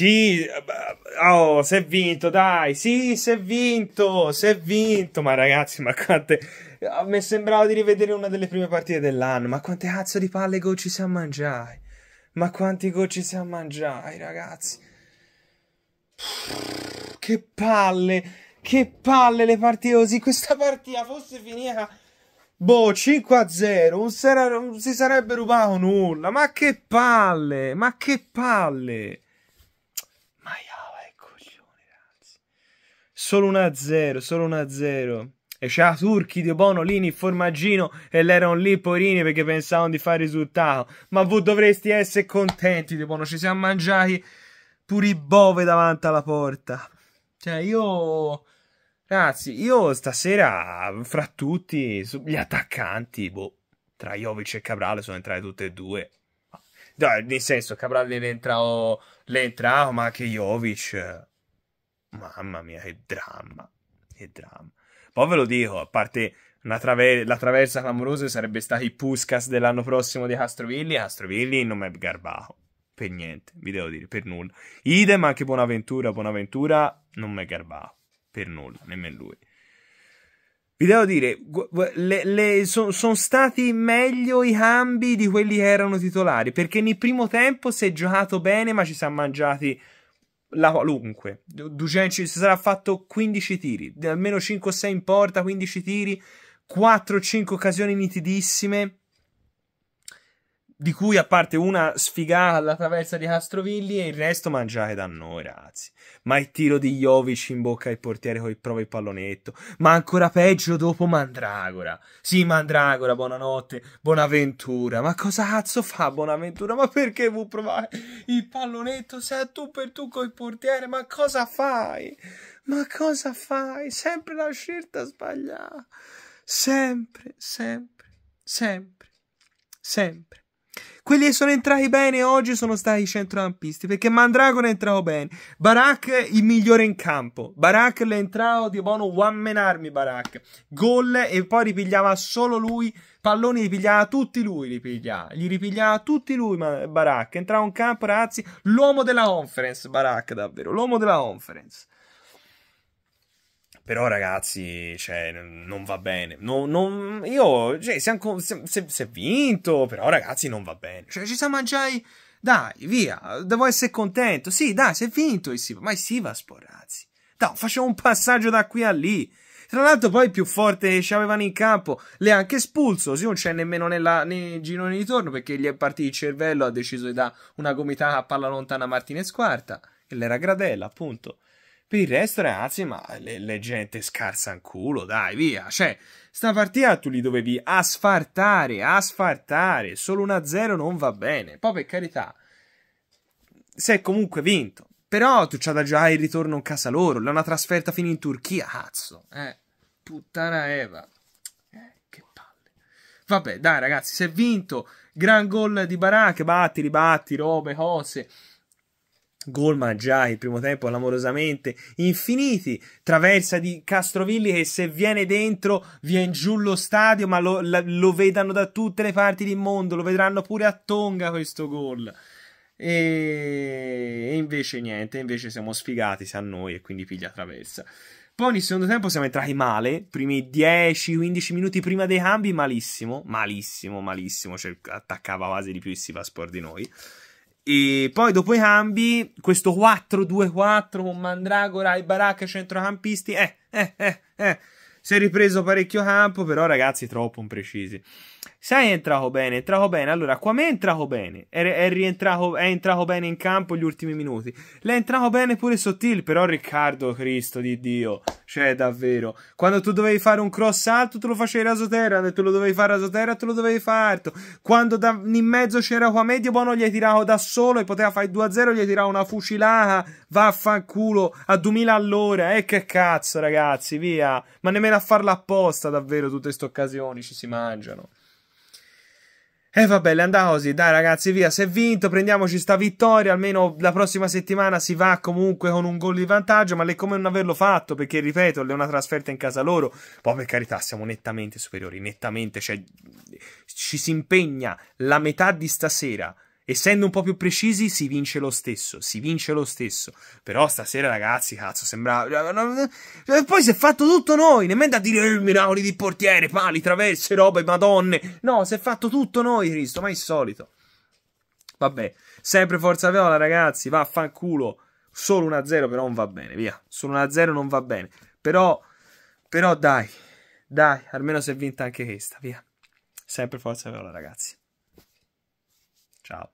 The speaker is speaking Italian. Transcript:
Sì, eh, oh, si è vinto, dai, sì, si è vinto, si è vinto, ma ragazzi, ma quante... Eh, mi sembrava di rivedere una delle prime partite dell'anno, ma quante cazzo di palle go ci siamo mangiati, ma quanti go ci siamo mangiati, ragazzi. Che palle, che palle le partite così, questa partita fosse finita... Boh, 5 0, non, si, non si sarebbe rubato nulla, ma che palle, ma che palle. Maiava è coglione, ragazzi. Solo 1-0, solo 1-0. E c'era Turchi, Dio Bono, Lini, Formaggino e l'erano lì Porini perché pensavano di fare risultato. Ma voi dovreste essere contenti, Dio Bono. Ci siamo mangiati pure i bove davanti alla porta. Cioè, io... Ragazzi, io stasera, fra tutti, gli attaccanti, boh, tra Jovic e Cabrale sono entrati tutti e due. No, nel senso, Cabral ne entra, l'è entrato, ma anche Jovic. Mamma mia, che dramma. Che dramma. Poi ve lo dico, a parte traver la traversa clamorosa sarebbe stato i Puskas dell'anno prossimo di Castrovilli. Castrovilli non è garbato. Per niente, vi devo dire, per nulla. Idem anche Bonaventura. Bonaventura non è garbato. Per nulla, nemmeno lui. Vi devo dire, sono son stati meglio i cambi di quelli che erano titolari, perché nel primo tempo si è giocato bene, ma ci siamo mangiati la qualunque. Ducen si sarà fatto 15 tiri, almeno 5 o 6 in porta, 15 tiri, 4 o 5 occasioni nitidissime di cui a parte una sfigata alla traversa di Castrovilli e il resto mangiate da noi, ragazzi. Ma il tiro di Jovic in bocca al portiere che prova il pallonetto, ma ancora peggio dopo Mandragora. Sì, Mandragora, buonanotte, buonaventura ma cosa cazzo fa buonaventura Ma perché vuoi provare il pallonetto se è tu per tu col portiere? Ma cosa fai? Ma cosa fai? Sempre la scelta sbagliata. Sempre, sempre, sempre, sempre. Quelli che sono entrati bene oggi sono stati i centrocampisti, perché Mandragon è entrato bene. Barak il migliore in campo. Barak l'è entrato di buono one man army Barak. Gol e poi ripigliava solo lui. Palloni ripigliava tutti lui, ripigliava. Gli ripigliava tutti lui Barak. Entrava in campo, ragazzi, l'uomo della conference Barak davvero, l'uomo della conference. Però ragazzi, cioè, non va bene. No, non, io, cioè, si è vinto, però ragazzi, non va bene. Cioè, ci siamo mangiai... Dai, via, devo essere contento. Sì, dai, si è vinto il Siva. Ma il Siva, sporazzi. Dai, facciamo un passaggio da qui a lì. Tra l'altro, poi più forte ci avevano in campo le ha anche espulso. Sì, non c'è nemmeno nella, nei gironi di torno perché gli è partito il cervello. Ha deciso di dare una gomitata a palla lontana a Martinez Quarta. E l'era Gradella, appunto. Per il resto, ragazzi, ma le, le gente scarsa in culo, dai, via. Cioè, sta partita tu li dovevi asfartare, asfartare. Solo 1-0 non va bene. Poi, per carità, sei comunque vinto. Però tu c'ha da già il ritorno in casa loro. L'ha trasferta fino in Turchia, cazzo. Eh, puttana Eva. Eh, che palle. Vabbè, dai, ragazzi, si è vinto. Gran gol di Barak, batti, ribatti, robe, cose. Golma già il primo tempo clamorosamente infiniti, traversa di Castrovilli che se viene dentro viene giù lo stadio ma lo, lo vedano da tutte le parti del mondo, lo vedranno pure a Tonga questo gol. E... invece niente, invece siamo sfigati, sa noi, e quindi piglia traversa. Poi nel secondo tempo siamo entrati male, primi 10-15 minuti prima dei cambi, malissimo, malissimo, malissimo, cioè, attaccava quasi di più il Sivaspor di noi. E poi dopo i cambi, questo 4-2-4 con Mandragora e Baracca centrocampisti, eh, eh, eh, eh, si è ripreso parecchio campo, però ragazzi troppo imprecisi. Sai, è entrato bene, è entrato bene. Allora, qua me è entrato bene. È, è, rientrato, è entrato bene in campo gli ultimi minuti. L'è entrato bene pure Sottil, però Riccardo, Cristo di Dio. Cioè, davvero. Quando tu dovevi fare un cross alto, te lo facevi rasoterra. Quando tu lo dovevi fare rasoterra, te lo dovevi fare alto. Quando da, in mezzo c'era qua medio, buono, gli hai tirato da solo e poteva fare 2-0, gli hai tirato una fucilata. Vaffanculo, a 2000 all'ora. E eh, che cazzo, ragazzi, via. Ma nemmeno a farla apposta davvero tutte queste occasioni, ci si mangiano. E eh vabbè, le andava così. Dai, ragazzi, via. Si è vinto, prendiamoci sta vittoria. Almeno la prossima settimana si va comunque con un gol di vantaggio. Ma è come non averlo fatto? Perché, ripeto, è una trasferta in casa loro. Poi, per carità, siamo nettamente superiori. Nettamente, cioè, ci si impegna la metà di stasera Essendo un po' più precisi, si vince lo stesso. Si vince lo stesso. Però stasera, ragazzi, cazzo, sembrava. Eh, poi si è fatto tutto noi. Nemmeno da dire eh, miracoli di portiere, pali, traverse, robe, madonne. No, si è fatto tutto noi, Cristo, ma il solito. Vabbè, sempre Forza Viola, ragazzi, vaffanculo. Solo 1-0 però non va bene, via. Solo 1-0 non va bene. Però, però dai, dai, almeno si è vinta anche questa, via. Sempre Forza Viola, ragazzi. Ciao.